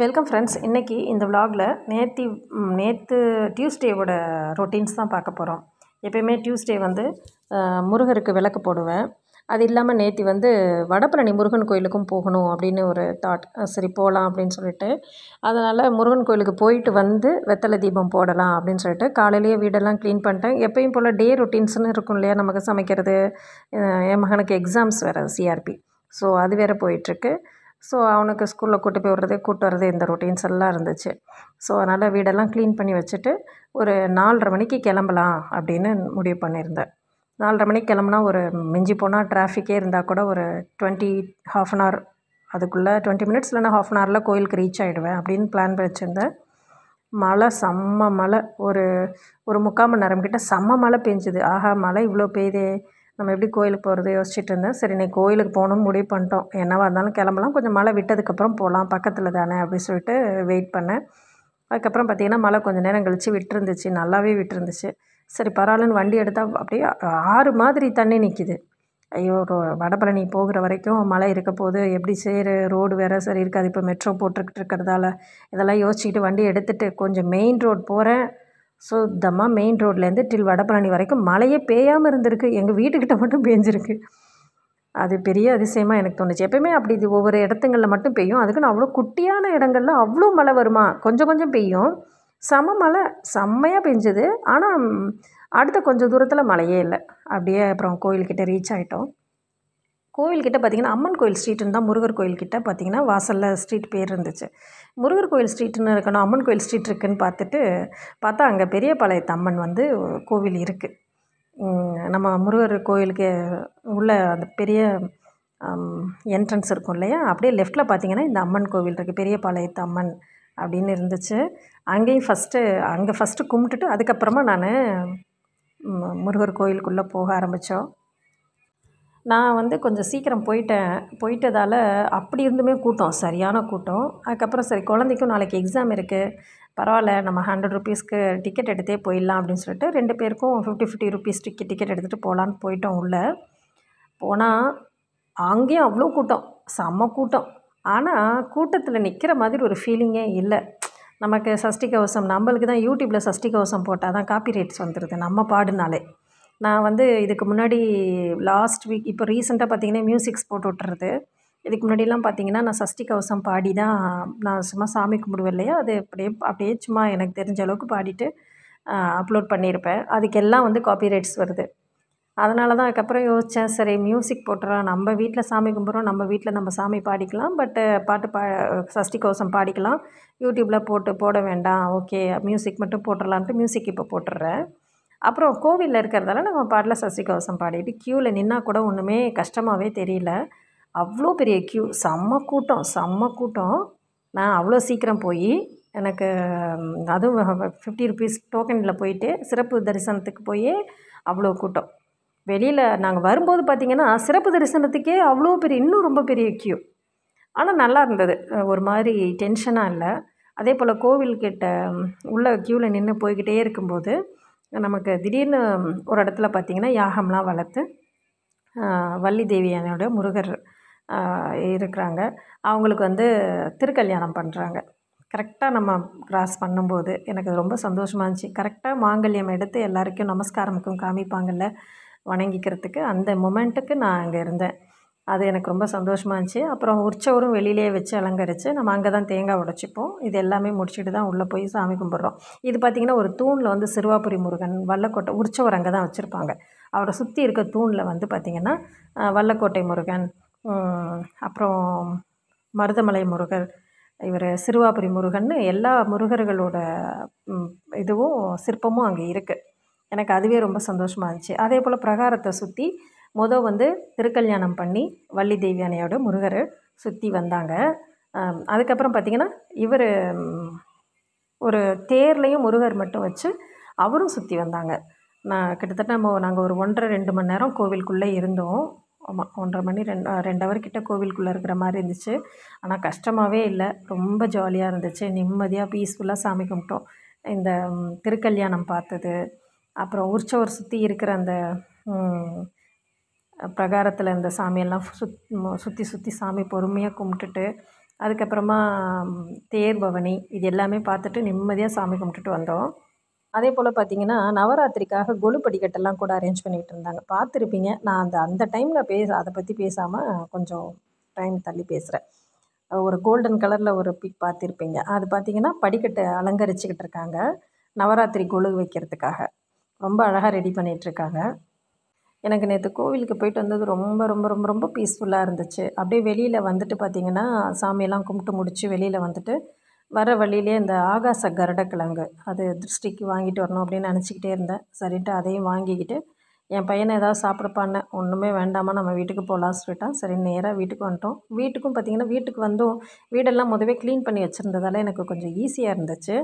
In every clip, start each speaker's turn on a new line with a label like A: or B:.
A: welcome friends இன்றைக்கி இந்த விலாகில் நேற்று நேற்று டியூஸ்டேவோட ரொட்டீன்ஸ் தான் பார்க்க போகிறோம் எப்பயுமே டியூஸ்டே வந்து முருகருக்கு விளக்கு போடுவேன் அது இல்லாமல் நேற்று வந்து வடப்பழனி முருகன் கோயிலுக்கும் போகணும் அப்படின்னு ஒரு தாட் சரி போகலாம் அப்படின்னு சொல்லிட்டு அதனால் முருகன் கோயிலுக்கு போயிட்டு வந்து வெத்தலை தீபம் போடலாம் அப்படின்னு சொல்லிட்டு காலையிலேயே வீடெல்லாம் க்ளீன் பண்ணிட்டேன் எப்பயும் போல் டே ரொட்டீன்ஸ்னு இருக்கும் இல்லையா நமக்கு சமைக்கிறது என் மகனுக்கு எக்ஸாம்ஸ் வேறு சிஆர்பி ஸோ அது வேறு போயிட்டுருக்கு ஸோ அவனுக்கு ஸ்கூலில் கூட்டு போய் விடுறது கூட்டு வர்றது இந்த ரொட்டீன்ஸ் எல்லாம் இருந்துச்சு ஸோ அதனால் வீடெல்லாம் க்ளீன் பண்ணி வச்சுட்டு ஒரு நாலரை மணிக்கு கிளம்பலாம் அப்படின்னு முடிவு பண்ணியிருந்தேன் நாலரை மணிக்கு கிளம்புனா ஒரு மிஞ்சி போனால் டிராஃபிக்கே இருந்தால் கூட ஒரு டுவெண்ட்டி ஹாஃப் அன் ஹவர் அதுக்குள்ளே டுவெண்ட்டி மினிட்ஸ் இல்லைனா ஹாஃப் அன் ஹவரில் கோயிலுக்கு ரீச் ஆகிடுவேன் அப்படின்னு பிளான் வச்சுருந்தேன் மழை செம்ம மழை ஒரு ஒரு முக்கால் மணி நேரம் கிட்டே செம்ம மழை பெஞ்சுது ஆஹா மழை இவ்வளோ பெய்யுதே நம்ம எப்படி கோயிலுக்கு போகிறது யோசிச்சுட்டு இருந்தேன் சரி இன்னைக்கு கோயிலுக்கு போகணும்னு முடிவு பண்ணிட்டோம் என்னவாக இருந்தாலும் கிளம்பலாம் கொஞ்சம் மழை விட்டதுக்கப்புறம் போகலாம் பக்கத்தில் தானே அப்படின்னு சொல்லிட்டு வெயிட் பண்ணேன் அதுக்கப்புறம் பார்த்திங்கன்னா மழை கொஞ்சம் நேரம் கழித்து விட்டுருந்துச்சு நல்லாவே விட்டுருந்துச்சு சரி பரவாயில்லன்னு வண்டி எடுத்தால் அப்படியே ஆறு மாதிரி தண்ணி நிற்கிது ஐயோ ரோ வடபழனி போகிற வரைக்கும் மழை இருக்க போது எப்படி செய்கிற ரோடு வேறு சரி இருக்காது இப்போ மெட்ரோ போட்டுக்கிட்டு இருக்கிறதால இதெல்லாம் யோசிச்சுக்கிட்டு வண்டி எடுத்துகிட்டு கொஞ்சம் மெயின் ரோடு போகிறேன் சுத்தமாக மெயின் ரோட்லேருந்து டில் வடபழனி வரைக்கும் மழையே பேயாமல் இருந்திருக்கு எங்கள் வீட்டுக்கிட்ட மட்டும் பேஞ்சிருக்கு அது பெரிய அதிசயமாக எனக்கு தோணுச்சு எப்பயுமே அப்படி இது ஒவ்வொரு இடத்துங்களில் மட்டும் பெய்யும் அதுக்குன்னு அவ்வளோ குட்டியான இடங்கள்ல அவ்வளோ மழை வருமா கொஞ்சம் கொஞ்சம் பெய்யும் சம மழை செம்மையாக பெஞ்சது ஆனால் அடுத்த கொஞ்சம் தூரத்தில் மழையே இல்லை அப்படியே அப்புறம் கோயில்கிட்ட ரீச் ஆகிட்டோம் கோவில்கிட்ட பார்த்திங்கன்னா அம்மன் கோயில் ஸ்ட்ரீட்டுன்னு தான் முருகர் கோயில்கிட்ட பார்த்திங்கன்னா வாசலில் ஸ்ட்ரீட் பேர் இருந்துச்சு முருகர் கோயில் ஸ்ட்ரீட்டுன்னு இருக்கணும் அம்மன் கோயில் ஸ்ட்ரீட் இருக்குதுன்னு பார்த்துட்டு பார்த்தா அங்கே பாளையத்து அம்மன் வந்து கோவில் இருக்குது நம்ம முருகர் கோயிலுக்கு உள்ள அந்த பெரிய என்ட்ரன்ஸ் இருக்கும் இல்லையா அப்படியே லெஃப்ட்டில் பார்த்திங்கன்னா இந்த அம்மன் கோவில் இருக்குது பாளையத்து அம்மன் அப்படின்னு இருந்துச்சு அங்கேயும் ஃபஸ்ட்டு அங்கே ஃபஸ்ட்டு கும்பிட்டுட்டு அதுக்கப்புறமா நான் முருகர் கோயிலுக்குள்ளே போக ஆரம்பித்தோம் நான் வந்து கொஞ்சம் சீக்கிரம் போயிட்டேன் போயிட்டதால் அப்படி இருந்துமே கூட்டம் சரியான கூட்டம் அதுக்கப்புறம் சரி குழந்தைக்கும் நாளைக்கு எக்ஸாம் இருக்குது பரவாயில்ல நம்ம ஹண்ட்ரட் ருபீஸ்க்கு டிக்கெட் எடுத்தே போயிடலாம் அப்படின்னு சொல்லிட்டு ரெண்டு பேருக்கும் fifty fifty rupees ticket ticket எடுத்துகிட்டு போகலான்னு போயிட்டோம் உள்ளே போனால் அங்கேயும் அவ்வளோ கூட்டம் செம்ம கூட்டம் ஆனால் கூட்டத்தில் நிற்கிற மாதிரி ஒரு ஃபீலிங்கே இல்லை நமக்கு சஷ்டி கவசம் நம்மளுக்கு தான் யூடியூப்பில் சஷ்டி கவசம் போட்டால் தான் காப்பி ரேட்ஸ் வந்துடுது நம்ம பாடுனாலே நான் வந்து இதுக்கு முன்னாடி லாஸ்ட் வீக் இப்போ ரீசெண்டாக பார்த்தீங்கன்னா மியூசிக்ஸ் போட்டு விட்டுறது இதுக்கு முன்னாடிலாம் பார்த்திங்கன்னா நான் சஷ்டி கவசம் பாடி தான் நான் சும்மா சாமி கும்பிடுவேன் இல்லையா அது அப்படியே அப்படியே சும்மா எனக்கு தெரிஞ்ச அளவுக்கு பாடிட்டு அப்லோட் பண்ணியிருப்பேன் அதுக்கெல்லாம் வந்து காப்பிரைட்ஸ் வருது அதனால தான் அதுக்கப்புறம் யோசித்தேன் சரி மியூசிக் போட்டுறோம் நம்ம வீட்டில் சாமி கும்பிட்றோம் நம்ம வீட்டில் நம்ம சாமி பாடிக்கலாம் பட்டு பாட்டு பா சஷ்டி கோசம் பாடிக்கலாம் யூடியூப்பில் போட்டு போட வேண்டாம் ஓகே மியூசிக் மட்டும் போட்டுடலான்ட்டு மியூசிக் இப்போ போட்டுடுறேன் அப்புறம் கோவிலில் இருக்கிறதால நம்ம பாடல சசி கவசம் பாடிட்டு க்யூவில் நின்னால் கூட ஒன்றுமே கஷ்டமாகவே தெரியல அவ்வளோ பெரிய க்யூ செம்ம கூட்டம் செம்ம கூட்டம் நான் அவ்வளோ சீக்கிரம் போய் எனக்கு அதுவும் ஃபிஃப்டி ருபீஸ் டோக்கனில் போயிட்டு சிறப்பு தரிசனத்துக்கு போய் அவ்வளோ கூட்டம் வெளியில் நாங்கள் வரும்போது பார்த்திங்கன்னா சிறப்பு தரிசனத்துக்கே அவ்வளோ பெரிய இன்னும் ரொம்ப பெரிய க்யூ ஆனால் நல்லா இருந்தது ஒரு மாதிரி டென்ஷனாக இல்லை அதே போல் கோவில்கிட்ட உள்ள க்யூவில் நின்று போய்கிட்டே இருக்கும்போது நமக்கு திடீர்னு ஒரு இடத்துல பார்த்திங்கன்னா யாகம்லாம் வளர்த்து வள்ளி தேவியானோட முருகர் இருக்கிறாங்க அவங்களுக்கு வந்து திருக்கல்யாணம் பண்ணுறாங்க கரெக்டாக நம்ம கிராஸ் பண்ணும்போது எனக்கு ரொம்ப சந்தோஷமாக இருந்துச்சு கரெக்டாக மாங்கல்யம் எடுத்து எல்லாருக்கும் நமஸ்காரமுக்கும் காமிப்பாங்கள்ல வணங்கிக்கிறதுக்கு அந்த மொமெண்ட்டுக்கு நான் அங்கே இருந்தேன் அது எனக்கு ரொம்ப சந்தோஷமாக இருந்துச்சு அப்புறம் உற்சவரும் வெளியிலேயே வச்சு அலங்கரித்து நம்ம அங்கே தான் தேங்காய் உடைச்சிப்போம் இது எல்லாமே முடிச்சுட்டு தான் உள்ளே போய் சாமி கும்பிட்றோம் இது பார்த்திங்கன்னா ஒரு தூணில் வந்து சிறுவாபுரி முருகன் வல்லக்கோட்டை உற்சவர் அங்கே தான் வச்சுருப்பாங்க அவரை சுற்றி இருக்க தூணில் வந்து பார்த்திங்கன்னா வல்லக்கோட்டை முருகன் அப்புறம் மருதமலை முருகர் இவர் சிறுவாபுரி முருகன் எல்லா முருகர்களோட இதுவும் சிற்பமும் அங்கே இருக்குது எனக்கு அதுவே ரொம்ப சந்தோஷமாக இருந்துச்சு அதே போல் பிரகாரத்தை சுற்றி மொதல் வந்து திருக்கல்யாணம் பண்ணி வள்ளி தேவியானையோட முருகர் சுற்றி வந்தாங்க அதுக்கப்புறம் பார்த்திங்கன்னா இவர் ஒரு தேர்லேயும் முருகர் மட்டும் வச்சு அவரும் சுற்றி வந்தாங்க நான் கிட்டத்தட்ட நம்ம நாங்கள் ஒரு ஒன்றரை ரெண்டு மணி நேரம் கோவிலுக்குள்ளே இருந்தோம் ஆமாம் ஒன்றரை மணி ரெண்டு ரெண்டு ஹவர் கிட்ட கோவிலுக்குள்ளே இருக்கிற மாதிரி இருந்துச்சு ஆனால் கஷ்டமாகவே இல்லை ரொம்ப ஜாலியாக இருந்துச்சு நிம்மதியாக பீஸ்ஃபுல்லாக சாமி கும்பிட்டோம் இந்த திருக்கல்யாணம் பார்த்தது அப்புறம் உற்சவர் சுற்றி இருக்கிற அந்த பிரகாரத்தில் இருந்த சாமியெல்லாம் சுத் சுற்றி சுற்றி சாமி பொறுமையாக கும்பிட்டுட்டு அதுக்கப்புறமா தேர் பவனி இது எல்லாமே பார்த்துட்டு நிம்மதியாக சாமி கும்பிட்டுட்டு வந்தோம் அதே போல் பார்த்திங்கன்னா நவராத்திரிக்காக கொலு படிக்கட்டெல்லாம் கூட அரேஞ்ச் பண்ணிகிட்டு இருந்தாங்க பார்த்துருப்பீங்க நான் அந்த அந்த டைமில் பேச அதை பற்றி பேசாமல் கொஞ்சம் டைம் தள்ளி பேசுகிறேன் ஒரு கோல்டன் கலரில் ஒரு பிக் பார்த்துருப்பீங்க அது பார்த்திங்கன்னா படிக்கட்டை அலங்கரிச்சுக்கிட்டு இருக்காங்க நவராத்திரி கொலு வைக்கிறதுக்காக ரொம்ப அழகாக ரெடி பண்ணிகிட்ருக்காங்க எனக்கு நேற்று கோவிலுக்கு போயிட்டு வந்தது ரொம்ப ரொம்ப ரொம்ப ரொம்ப பீஸ்ஃபுல்லாக இருந்துச்சு அப்படியே வெளியில் வந்துட்டு பார்த்திங்கன்னா சாமியெல்லாம் கும்பிட்டு முடித்து வெளியில் வந்துட்டு வர வழியிலே இந்த ஆகாச கருடக்கிழங்கு அது திருஷ்டிக்கு வாங்கிட்டு வரணும் அப்படின்னு நினச்சிக்கிட்டே இருந்தேன் சரின்ட்டு அதையும் வாங்கிக்கிட்டு என் பையனை ஏதாவது சாப்பிடப்பான்னு ஒன்றுமே வேண்டாமா நம்ம வீட்டுக்கு போகலான்னு சொல்லிட்டான் சரி நேராக வீட்டுக்கு வந்துட்டோம் வீட்டுக்கும் பார்த்திங்கன்னா வீட்டுக்கு வந்தும் வீடெல்லாம் முதவே க்ளீன் பண்ணி வச்சுருந்ததால் எனக்கு கொஞ்சம் ஈஸியாக இருந்துச்சு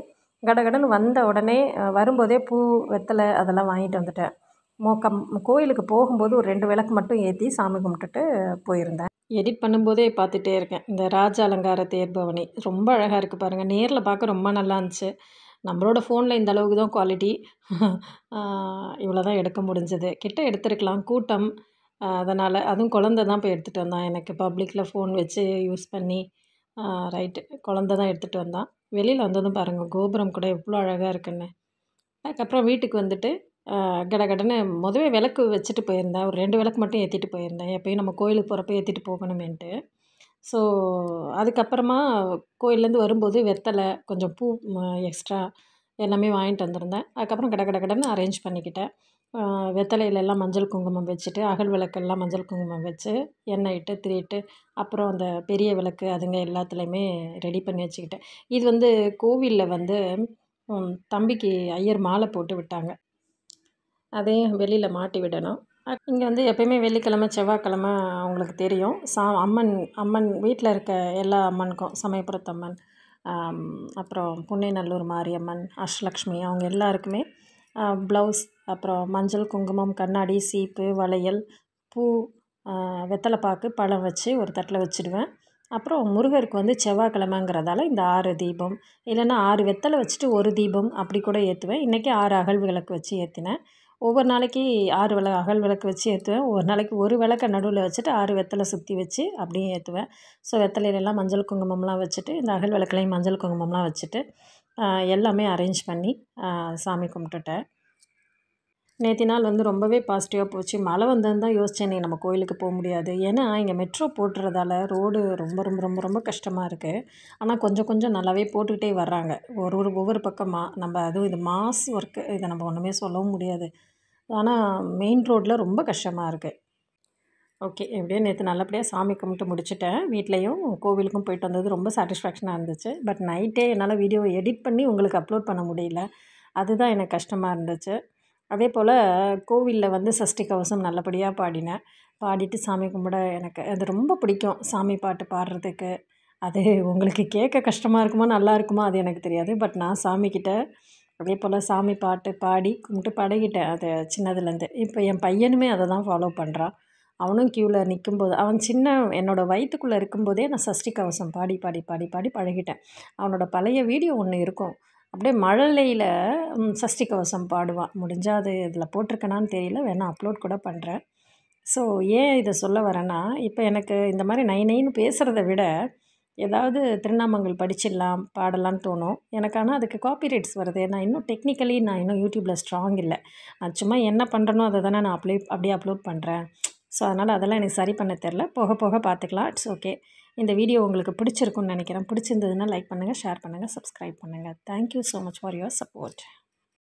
A: கடகடன்னு வந்த உடனே வரும்போதே பூ வெத்தலை அதெல்லாம் வாங்கிட்டு வந்துட்டேன் மோக்கம் கோயிலுக்கு போகும்போது ஒரு ரெண்டு விளக்கு மட்டும் ஏற்றி சாமி கும்பிட்டுட்டு போயிருந்தேன் எடிட் பண்ணும்போதே பார்த்துட்டே இருக்கேன் இந்த ராஜ அலங்கார தேர்பவனி ரொம்ப அழகாக இருக்குது பாருங்கள் நேரில் பார்க்க ரொம்ப நல்லா இருந்துச்சு நம்மளோட ஃபோனில் இந்த அளவுக்கு தான் குவாலிட்டி இவ்வளோ தான் எடுக்க முடிஞ்சது கிட்ட எடுத்துருக்கலாம் கூட்டம் அதனால் அதுவும் குழந்த தான் போய் எடுத்துகிட்டு வந்தான் எனக்கு பப்ளிக்கில் ஃபோன் வச்சு யூஸ் பண்ணி ரைட்டு குழந்த தான் எடுத்துகிட்டு வந்தான் வெளியில் வந்ததும் பாருங்கள் கோபுரம் கூட எவ்வளோ அழகாக இருக்குன்னு அதுக்கப்புறம் வீட்டுக்கு வந்துட்டு கடகடன்னு முதவே விளக்கு வச்சுட்டு போயிருந்தேன் ஒரு ரெண்டு விளக்கு மட்டும் ஏற்றிட்டு போயிருந்தேன் எப்பயும் நம்ம கோயிலுக்கு போகிறப்ப ஏற்றிட்டு போகணுமேன்ட்டு ஸோ அதுக்கப்புறமா கோயிலேருந்து வரும்போது வெத்தலை கொஞ்சம் பூ எக்ஸ்ட்ரா எல்லாமே வாங்கிட்டு வந்திருந்தேன் அதுக்கப்புறம் கட கட கடன்னு அரேஞ்ச் பண்ணிக்கிட்டேன் வெத்தலையில எல்லாம் மஞ்சள் குங்குமம் வச்சுட்டு அகல் விளக்கெல்லாம் மஞ்சள் குங்குமம் வச்சு எண்ணெய் இட்டு திரிட்டு அப்புறம் அந்த பெரிய விளக்கு அதுங்க எல்லாத்துலேயுமே ரெடி பண்ணி வச்சுக்கிட்டேன் இது வந்து கோவிலில் வந்து தம்பிக்கு ஐயர் மாலை போட்டு விட்டாங்க அதையும் வெளியில் மாட்டி விடணும் இங்கே வந்து எப்பயுமே வெள்ளிக்கிழமை செவ்வாய்க்கிழமை அவங்களுக்கு தெரியும் சா அம்மன் அம்மன் வீட்டில் இருக்க எல்லா அம்மனுக்கும் சமயபுரத்தம்மன் அப்புறம் புன்னைநல்லூர் மாரியம்மன் அஷ்லக்ஷ்மி அவங்க எல்லாருக்குமே ப்ளவுஸ் அப்புறம் மஞ்சள் குங்குமம் கண்ணாடி சீப்பு வளையல் பூ வெத்தலைப்பாக்கு பழம் வச்சு ஒரு தட்டில் வச்சுடுவேன் அப்புறம் முருகருக்கு வந்து செவ்வாய்க்கிழமைங்கிறதால இந்த ஆறு தீபம் இல்லைன்னா ஆறு வெத்தலை வச்சுட்டு ஒரு தீபம் அப்படி கூட ஏற்றுவேன் இன்றைக்கி ஆறு அகழ்வுகளுக்கு வச்சு ஏற்றினேன் ஒவ்வொரு நாளைக்கு ஆறு விளக்கு அகல் விளக்கு வச்சு ஏற்றுவேன் ஒவ்வொரு நாளைக்கு ஒரு விளக்கை நடுவில் வச்சுட்டு ஆறு வெத்தலை சுற்றி வச்சு அப்படியே ஏற்றுவேன் ஸோ வெத்தலையிலலாம் மஞ்சள் குங்குமம்லாம் வச்சுட்டு இந்த அகல் விளக்குலையும் மஞ்சள் குங்குமம்லாம் வச்சுட்டு எல்லாமே அரேஞ்ச் பண்ணி சாமி கும்பிட்டுட்டேன் நேற்று நாள் வந்து ரொம்பவே பாசிட்டிவாக போச்சு மழை வந்தது தான் யோசிச்சேன் நீ நம்ம கோயிலுக்கு போக முடியாது ஏன்னா இங்கே மெட்ரோ போட்டுறதால ரோடு ரொம்ப ரொம்ப ரொம்ப ரொம்ப கஷ்டமாக இருக்குது ஆனால் கொஞ்சம் கொஞ்சம் நல்லாவே போட்டுக்கிட்டே வர்றாங்க ஒரு ஒரு ஒவ்வொரு பக்கமாக நம்ம அதுவும் இது மாஸ் ஒர்க்கு இதை நம்ம ஒன்றுமே சொல்லவும் முடியாது ஆனால் மெயின் ரோட்டில் ரொம்ப கஷ்டமாக இருக்குது ஓகே எப்படியோ நேற்று நல்லபடியாக சாமி கும்பிட்டு முடிச்சுட்டேன் வீட்லேயும் கோவிலுக்கும் போயிட்டு வந்தது ரொம்ப சாட்டிஸ்ஃபேக்ஷனாக இருந்துச்சு பட் நைட்டே என்னால் வீடியோவை எடிட் பண்ணி உங்களுக்கு அப்லோட் பண்ண முடியல அதுதான் எனக்கு கஷ்டமாக இருந்துச்சு அதே போல் கோவிலில் வந்து சஷ்டி கவசம் நல்லபடியாக பாடினேன் பாடிட்டு சாமி கும்பிட எனக்கு அது ரொம்ப பிடிக்கும் சாமி பாட்டு பாடுறதுக்கு அது உங்களுக்கு கேட்க கஷ்டமாக இருக்குமா நல்லா இருக்குமா அது எனக்கு தெரியாது பட் நான் சாமிக்கிட்ட அதே போல் சாமி பாட்டு பாடி கும்பிட்டு பழகிட்டேன் அது சின்னதுலேருந்து இப்போ என் பையனுமே அதை தான் ஃபாலோ பண்ணுறான் அவனும் க்யூவில் நிற்கும்போது அவன் சின்ன என்னோடய வயிற்றுக்குள்ளே இருக்கும்போதே நான் சஷ்டி கவசம் பாடி பாடி பாடி பாடி பழகிட்டேன் அவனோட பழைய வீடியோ ஒன்று இருக்கும் அப்படியே மழலையில் சஷ்டி கவசம் பாடுவான் முடிஞ்சால் அது இதில் போட்டிருக்கேனான்னு தெரியல வேணால் அப்லோட் கூட பண்ணுறேன் ஸோ ஏன் இதை சொல்ல வரேன்னா இப்போ எனக்கு இந்த மாதிரி நை நைன்னு பேசுகிறத விட ஏதாவது திருநாமங்கள் படிச்சிடலாம் பாடலாம்னு தோணும் எனக்கு ஆனால் அதுக்கு ரைட்ஸ் வருது நான் இன்னும் டெக்னிக்கலி நான் இன்னும் யூடியூப்பில் ஸ்ட்ராங் இல்லை நான் சும்மா என்ன பண்ணுறனோ அதை தானே நான் அப்ளை அப்படியே அப்லோட் பண்ணுறேன் ஸோ அதனால் அதெல்லாம் எனக்கு சரி பண்ண தெரில போக போக பார்த்துக்கலாம் இட்ஸ் ஓகே இந்த வீடியோ உங்களுக்கு பிடிச்சிருக்குன்னு நினைக்கிறேன் பிடிச்சிருந்ததுன்னா லைக் பண்ணுங்கள் ஷேர் பண்ணுங்கள் சப்ஸ்கிரைப் பண்ணுங்கள் thank you so much for your support